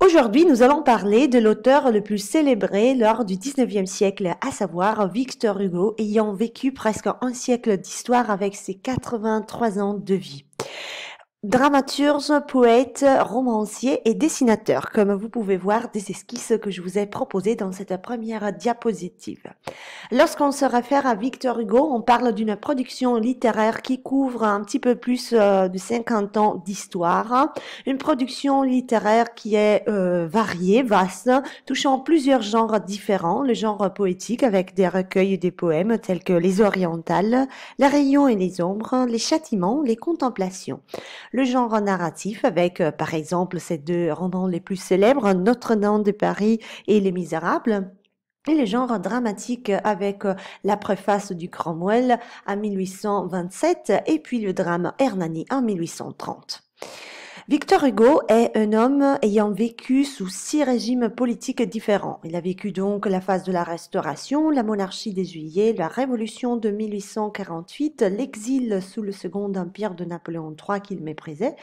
Aujourd'hui, nous allons parler de l'auteur le plus célébré lors du 19e siècle, à savoir Victor Hugo, ayant vécu presque un siècle d'histoire avec ses 83 ans de vie dramaturge, poète, romancier et dessinateur, comme vous pouvez voir des esquisses que je vous ai proposées dans cette première diapositive. Lorsqu'on se réfère à Victor Hugo, on parle d'une production littéraire qui couvre un petit peu plus euh, de 50 ans d'histoire, une production littéraire qui est euh, variée, vaste, touchant plusieurs genres différents, le genre poétique avec des recueils des poèmes tels que les orientales, La rayons et les ombres, les châtiments, les contemplations le genre narratif avec, euh, par exemple, ces deux romans les plus célèbres, Notre-Dame de Paris et Les Misérables et le genre dramatique avec euh, la préface du Cromwell en 1827 et puis le drame Hernani en 1830. Victor Hugo est un homme ayant vécu sous six régimes politiques différents. Il a vécu donc la phase de la Restauration, la monarchie des Juillets, la Révolution de 1848, l'exil sous le Second Empire de Napoléon III qu'il méprisait,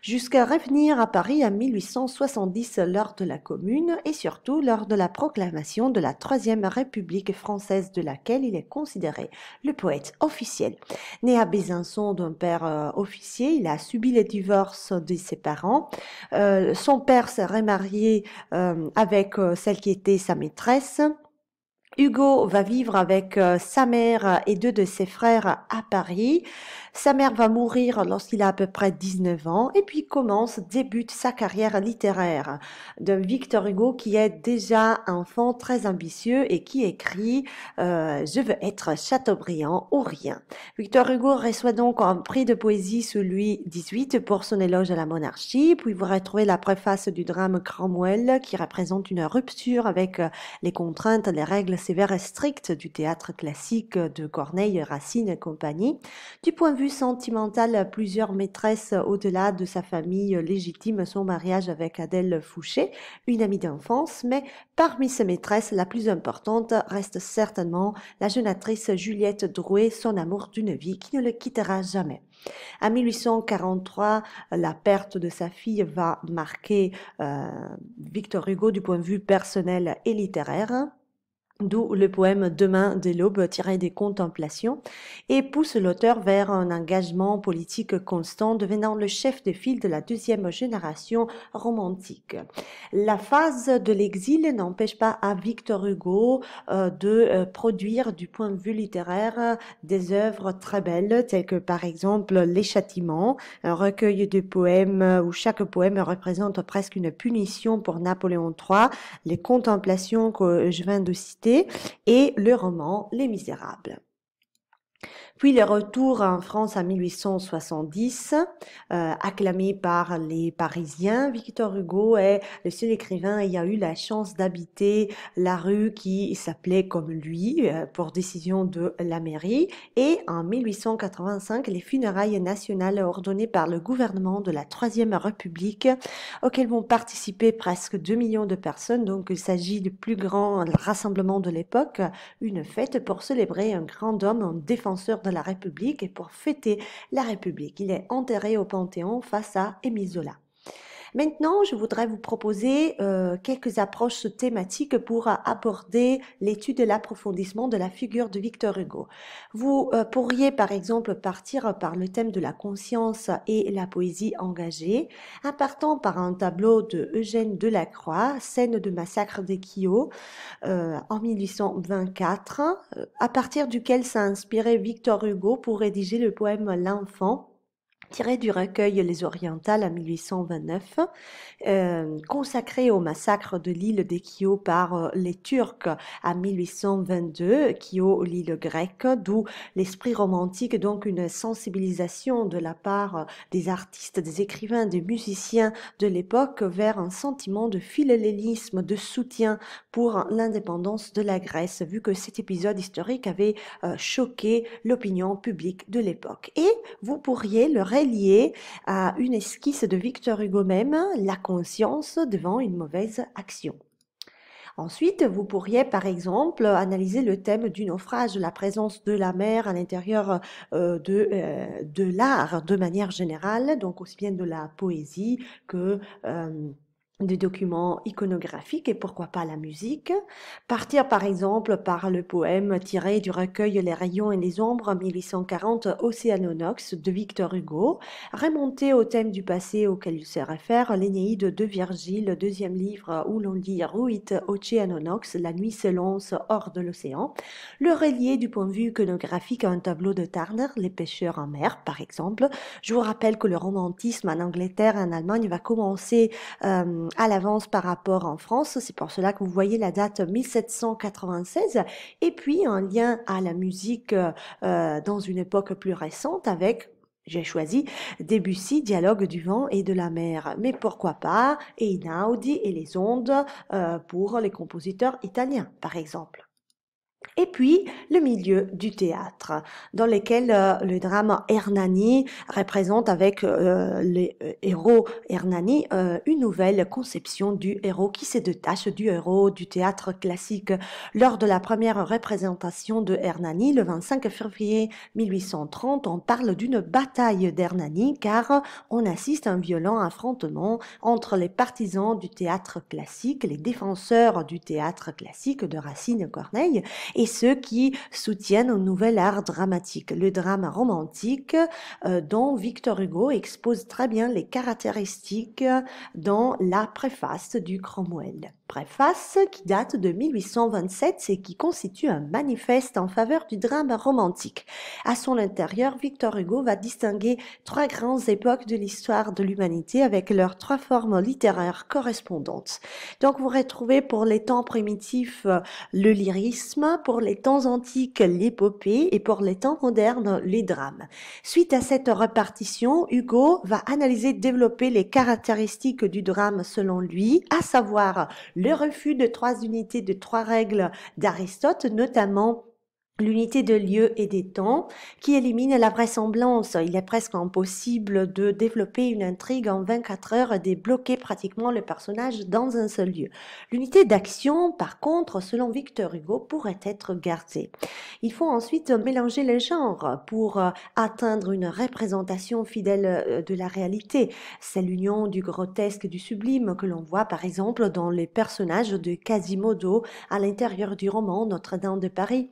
jusqu'à revenir à Paris en 1870 lors de la Commune et surtout lors de la proclamation de la Troisième République française de laquelle il est considéré le poète officiel. Né à Besançon d'un père euh, officier, il a subi le divorce de parents. Euh, son père serait marié euh, avec euh, celle qui était sa maîtresse. Hugo va vivre avec sa mère et deux de ses frères à Paris. Sa mère va mourir lorsqu'il a à peu près 19 ans et puis commence, débute sa carrière littéraire de Victor Hugo qui est déjà un enfant très ambitieux et qui écrit euh, Je veux être Chateaubriand ou rien ». Victor Hugo reçoit donc un prix de poésie sous Louis XVIII pour son éloge à la monarchie, puis vous retrouvez la préface du drame Cromwell qui représente une rupture avec euh, les contraintes, les règles sévères et strictes du théâtre classique de Corneille, Racine et compagnie. Du point de sentimentale plusieurs maîtresses au-delà de sa famille légitime son mariage avec Adèle Fouché, une amie d'enfance, mais parmi ses maîtresses, la plus importante reste certainement la jeune actrice Juliette Drouet, son amour d'une vie qui ne le quittera jamais. En 1843, la perte de sa fille va marquer euh, Victor Hugo du point de vue personnel et littéraire d'où le poème Demain de l'aube tiré des contemplations, et pousse l'auteur vers un engagement politique constant, devenant le chef de file de la deuxième génération romantique. La phase de l'exil n'empêche pas à Victor Hugo euh, de euh, produire du point de vue littéraire euh, des œuvres très belles, telles que par exemple Les Châtiments, un recueil de poèmes où chaque poème représente presque une punition pour Napoléon III, les contemplations que je viens de citer, et le roman Les Misérables. Puis le retour en France en 1870, euh, acclamé par les Parisiens, Victor Hugo est le seul écrivain ayant eu la chance d'habiter la rue qui s'appelait comme lui euh, pour décision de la mairie. Et en 1885, les funérailles nationales ordonnées par le gouvernement de la Troisième République, auxquelles vont participer presque 2 millions de personnes. Donc il s'agit du plus grand rassemblement de l'époque, une fête pour célébrer un grand homme, un défenseur d'un la République et pour fêter la République. Il est enterré au Panthéon face à Emisola. Maintenant, je voudrais vous proposer euh, quelques approches thématiques pour euh, aborder l'étude et l'approfondissement de la figure de Victor Hugo. Vous euh, pourriez par exemple partir par le thème de la conscience et la poésie engagée, en partant par un tableau de Eugène Delacroix, scène de massacre des euh, en 1824, à partir duquel s'est inspiré Victor Hugo pour rédiger le poème L'enfant tiré du recueil Les Orientales en 1829, euh, consacré au massacre de l'île d'Ekio par euh, les Turcs en 1822, Kio, l'île grecque, d'où l'esprit romantique, donc une sensibilisation de la part des artistes, des écrivains, des musiciens de l'époque vers un sentiment de philélisme de soutien pour l'indépendance de la Grèce, vu que cet épisode historique avait euh, choqué l'opinion publique de l'époque. Et vous pourriez le ré lié à une esquisse de Victor Hugo même, la conscience devant une mauvaise action. Ensuite, vous pourriez par exemple analyser le thème du naufrage, la présence de la mer à l'intérieur euh, de, euh, de l'art de manière générale, donc aussi bien de la poésie que... Euh, des documents iconographiques et pourquoi pas la musique. Partir par exemple par le poème tiré du recueil Les rayons et les ombres 1840 Océanonox de Victor Hugo, remonter au thème du passé auquel il se réfère l'Énéide de Virgile, deuxième livre où l'on lit Ruit océanonox la nuit se lance hors de l'océan, le relier du point de vue iconographique à un tableau de Turner, Les pêcheurs en mer par exemple. Je vous rappelle que le romantisme en Angleterre et en Allemagne va commencer euh, à l'avance par rapport en France. C'est pour cela que vous voyez la date 1796 et puis un lien à la musique euh, euh, dans une époque plus récente avec j'ai choisi Debussy, Dialogue du vent et de la mer, mais pourquoi pas Einaudi et les ondes euh, pour les compositeurs italiens, par exemple et puis le milieu du théâtre, dans lequel euh, le drame Hernani représente avec euh, les euh, héros Hernani une nouvelle conception du héros qui se détache du héros du théâtre classique. Lors de la première représentation de Hernani, le 25 février 1830, on parle d'une bataille d'Hernani car on assiste à un violent affrontement entre les partisans du théâtre classique, les défenseurs du théâtre classique de Racine Corneille et et ceux qui soutiennent au nouvel art dramatique. Le drame romantique euh, dont Victor Hugo expose très bien les caractéristiques dans la préface du Cromwell préface qui date de 1827 et qui constitue un manifeste en faveur du drame romantique. À son intérieur, Victor Hugo va distinguer trois grandes époques de l'histoire de l'humanité avec leurs trois formes littéraires correspondantes. Donc vous retrouvez pour les temps primitifs euh, le lyrisme, pour les temps antiques l'épopée et pour les temps modernes les drames. Suite à cette répartition, Hugo va analyser, développer les caractéristiques du drame selon lui, à savoir le refus de trois unités de trois règles d'Aristote, notamment l'unité de lieu et des temps, qui élimine la vraisemblance. Il est presque impossible de développer une intrigue en 24 heures et débloquer pratiquement le personnage dans un seul lieu. L'unité d'action, par contre, selon Victor Hugo, pourrait être gardée. Il faut ensuite mélanger les genres pour euh, atteindre une représentation fidèle euh, de la réalité. C'est l'union du grotesque et du sublime que l'on voit par exemple dans les personnages de Quasimodo à l'intérieur du roman Notre-Dame de Paris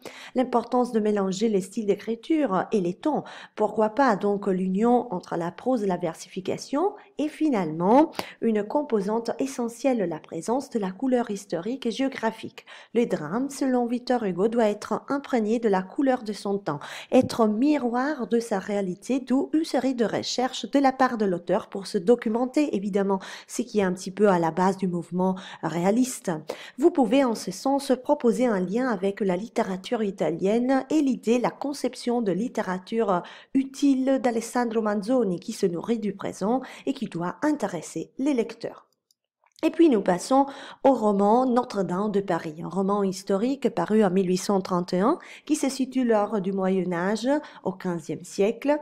de mélanger les styles d'écriture et les tons. Pourquoi pas donc l'union entre la prose et la versification et finalement une composante essentielle la présence de la couleur historique et géographique. Le drame, selon Victor Hugo, doit être imprégné de la couleur de son temps, être miroir de sa réalité, d'où une série de recherches de la part de l'auteur pour se documenter, évidemment, ce qui est un petit peu à la base du mouvement réaliste. Vous pouvez en ce sens proposer un lien avec la littérature italienne et l'idée, la conception de littérature utile d'Alessandro Manzoni qui se nourrit du présent et qui doit intéresser les lecteurs. Et puis nous passons au roman Notre-Dame de Paris, un roman historique paru en 1831 qui se situe lors du Moyen Âge au XVe siècle,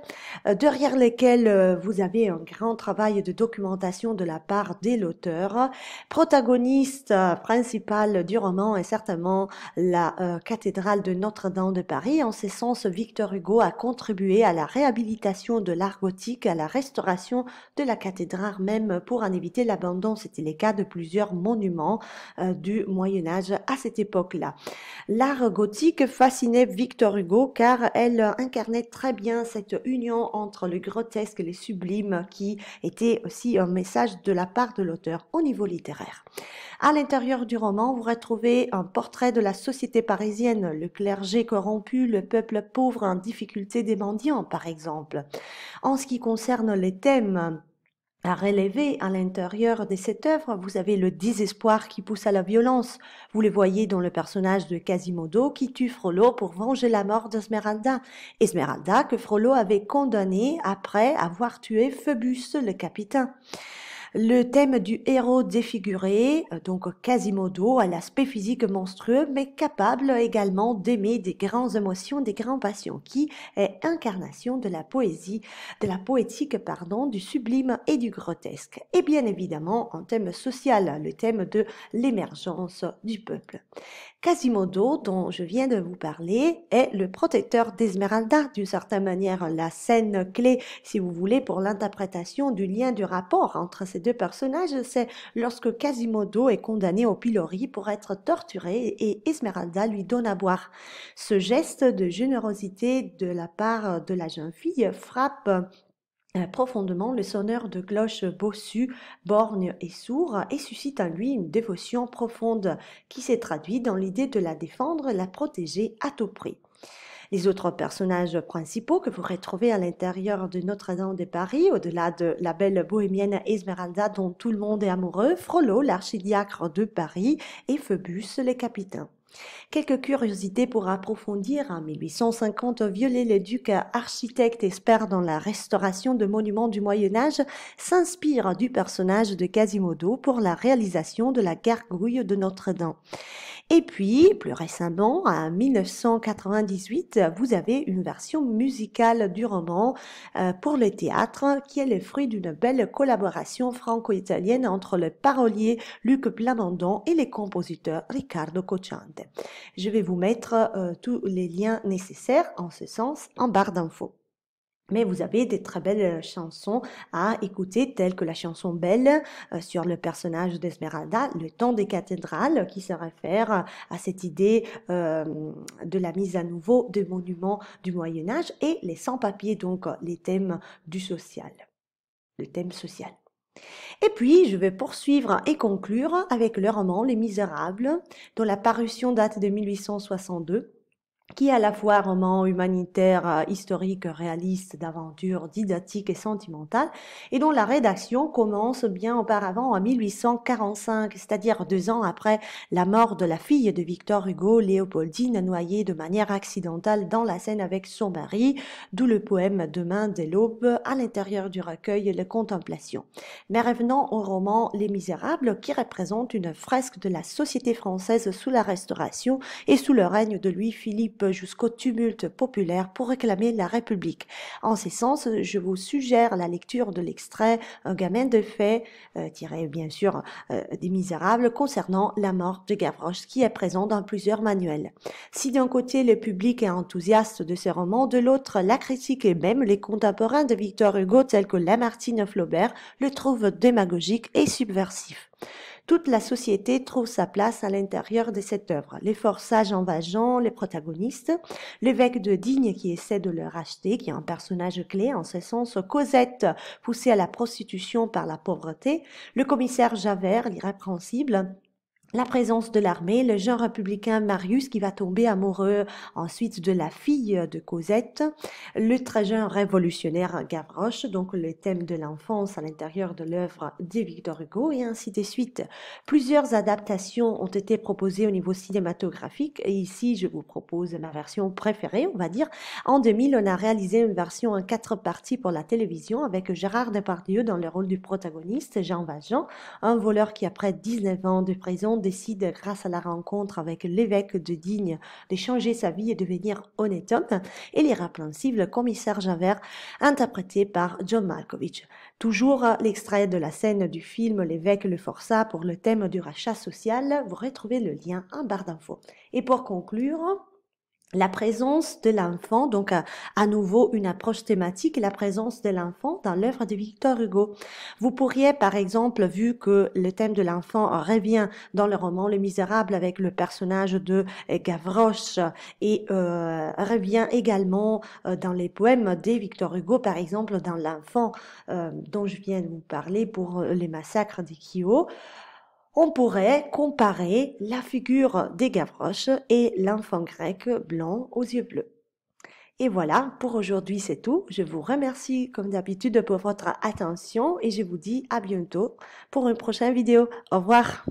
euh, derrière lequel euh, vous avez un grand travail de documentation de la part de l'auteur. Protagoniste euh, principal du roman est certainement la cathédrale de Notre-Dame de Paris. En ce sens, Victor Hugo a contribué à la réhabilitation de l'art gothique, à la restauration de la cathédrale même pour en éviter l'abandon. C'était les de plusieurs monuments euh, du Moyen Âge à cette époque-là. L'art gothique fascinait Victor Hugo car elle incarnait très bien cette union entre le grotesque et le sublime qui était aussi un message de la part de l'auteur au niveau littéraire. À l'intérieur du roman, vous retrouvez un portrait de la société parisienne, le clergé corrompu, le peuple pauvre en difficulté des mendiants, par exemple. En ce qui concerne les thèmes, à relever à l'intérieur de cette œuvre, vous avez le désespoir qui pousse à la violence. Vous le voyez dans le personnage de Quasimodo qui tue Frollo pour venger la mort d'Esmeralda. Esmeralda que Frollo avait condamné après avoir tué Phoebus, le capitaine. Le thème du héros défiguré, euh, donc Quasimodo, à l'aspect physique monstrueux, mais capable également d'aimer des grandes émotions, des grandes passions, qui est incarnation de la poésie, de la poétique, pardon, du sublime et du grotesque. Et bien évidemment, un thème social, le thème de l'émergence du peuple. Quasimodo, dont je viens de vous parler, est le protecteur d'Esmeralda, d'une certaine manière la scène clé, si vous voulez, pour l'interprétation du lien du rapport entre ces deux personnages. C'est lorsque Quasimodo est condamné au pilori pour être torturé et Esmeralda lui donne à boire. Ce geste de générosité de la part de la jeune fille frappe euh, profondément le sonneur de cloches bossu, borgne et sourd et suscite en lui une dévotion profonde qui s'est traduite dans l'idée de la défendre, la protéger à tout prix. Les autres personnages principaux que vous retrouvez à l'intérieur de Notre-Dame de Paris, au-delà de la belle bohémienne Esmeralda dont tout le monde est amoureux, Frollo, l'archidiacre de Paris, et Phoebus, le capitaine. Quelques curiosités pour approfondir. En 1850, Viollet-le-Duc, architecte expert dans la restauration de monuments du Moyen Âge, s'inspire du personnage de Quasimodo pour la réalisation de la gargouille de Notre-Dame. Et puis, plus récemment, en 1998, vous avez une version musicale du roman euh, pour le théâtre qui est le fruit d'une belle collaboration franco-italienne entre le parolier Luc Plamondon et le compositeur Riccardo Cocciante. Je vais vous mettre euh, tous les liens nécessaires en ce sens en barre d'infos. Mais vous avez des très belles euh, chansons à écouter, telles que la chanson Belle euh, sur le personnage d'Esmeralda, Le temps des cathédrales, qui se réfère à cette idée euh, de la mise à nouveau de monuments du Moyen Âge, et les sans-papiers, donc les thèmes du social, le thème social. Et puis, je vais poursuivre et conclure avec le roman Les Misérables, dont la parution date de 1862 qui est à la fois roman humanitaire, euh, historique, réaliste, d'aventure, didactique et sentimental, et dont la rédaction commence bien auparavant en 1845, c'est-à-dire deux ans après la mort de la fille de Victor Hugo, Léopoldine, noyée de manière accidentale dans la Seine avec son mari, d'où le poème Demain dès l'aube à l'intérieur du recueil Les Contemplations. Mais revenons au roman Les Misérables, qui représente une fresque de la société française sous la Restauration et sous le règne de Louis-Philippe jusqu'au tumulte populaire pour réclamer la République. En ce sens, je vous suggère la lecture de l'extrait Un gamin de fait, euh, tiré bien sûr euh, des Misérables, concernant la mort de Gavroche, qui est présent dans plusieurs manuels. Si d'un côté le public est enthousiaste de ce romans, de l'autre la critique et même les contemporains de Victor Hugo tels que Lamartine Flaubert le trouvent démagogique et subversif toute la société trouve sa place à l'intérieur de cette œuvre. Les forçages en les protagonistes, l'évêque de Digne qui essaie de le racheter, qui est un personnage clé en ce sens, Cosette poussée à la prostitution par la pauvreté, le commissaire Javert, l'irrépréhensible, la présence de l'armée, le jeune républicain Marius qui va tomber amoureux ensuite de la fille de Cosette, le très jeune révolutionnaire Gavroche, donc le thème de l'enfance à l'intérieur de l'œuvre de Victor Hugo et ainsi de suite. Plusieurs adaptations ont été proposées au niveau cinématographique et ici je vous propose ma version préférée, on va dire. En 2000, on a réalisé une version en quatre parties pour la télévision avec Gérard Depardieu dans le rôle du protagoniste, Jean Valjean, un voleur qui après 19 ans de prison décide, grâce à la rencontre avec l'évêque de Digne, de changer sa vie et devenir honnête homme, et les le commissaire Javert, interprété par John Malkovich. Toujours euh, l'extrait de la scène du film L'évêque le forçat pour le thème du rachat social, vous retrouvez le lien en barre d'infos. Et pour conclure, la présence de l'enfant, donc euh, à, nouveau une approche thématique, la présence de l'enfant dans l'œuvre de Victor Hugo. Vous pourriez, par exemple, vu que le thème de l'enfant revient dans le roman Le Misérable avec le personnage de euh, Gavroche et euh, revient également dans les poèmes de Victor Hugo, par exemple dans l'enfant dont je viens de vous parler pour les massacres des Kyo on pourrait comparer la figure des gavroches et l'enfant grec blanc aux yeux bleus. Et voilà, pour aujourd'hui c'est tout. Je vous remercie comme d'habitude pour votre attention et je vous dis à bientôt pour une prochaine vidéo. Au revoir